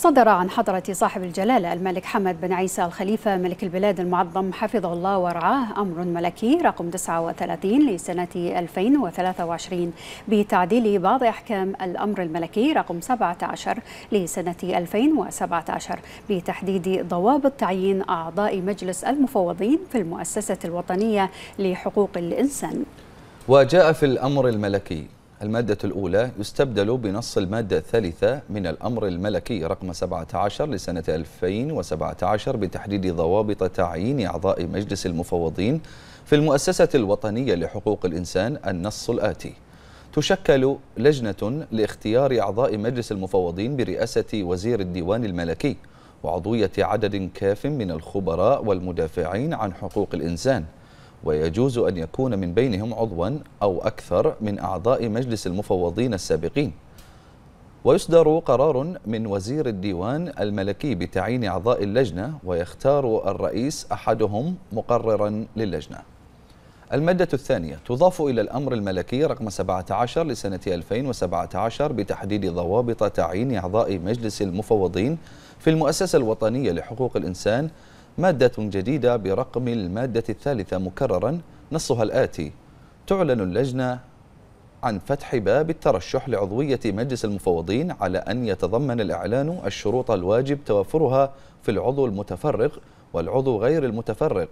صدر عن حضرة صاحب الجلالة الملك حمد بن عيسى الخليفة ملك البلاد المعظم حفظه الله ورعاه أمر ملكي رقم 39 لسنة 2023 بتعديل بعض أحكام الأمر الملكي رقم 17 لسنة 2017 بتحديد ضوابط تعيين أعضاء مجلس المفوضين في المؤسسة الوطنية لحقوق الإنسان وجاء في الأمر الملكي المادة الأولى يستبدل بنص المادة الثالثة من الأمر الملكي رقم 17 لسنة 2017 بتحديد ضوابط تعيين أعضاء مجلس المفوضين في المؤسسة الوطنية لحقوق الإنسان النص الآتي تشكل لجنة لاختيار أعضاء مجلس المفوضين برئاسة وزير الديوان الملكي وعضوية عدد كاف من الخبراء والمدافعين عن حقوق الإنسان ويجوز أن يكون من بينهم عضوا أو أكثر من أعضاء مجلس المفوضين السابقين ويصدر قرار من وزير الديوان الملكي بتعيين أعضاء اللجنة ويختار الرئيس أحدهم مقررا للجنة المادة الثانية تضاف إلى الأمر الملكي رقم 17 لسنة 2017 بتحديد ضوابط تعيين أعضاء مجلس المفوضين في المؤسسة الوطنية لحقوق الإنسان مادة جديدة برقم المادة الثالثة مكررا نصها الآتي تعلن اللجنة عن فتح باب الترشح لعضوية مجلس المفوضين على أن يتضمن الإعلان الشروط الواجب توفرها في العضو المتفرغ والعضو غير المتفرغ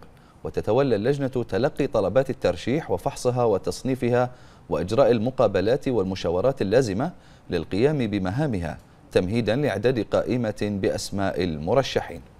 وتتولى اللجنة تلقي طلبات الترشيح وفحصها وتصنيفها وإجراء المقابلات والمشاورات اللازمة للقيام بمهامها تمهيدا لإعداد قائمة بأسماء المرشحين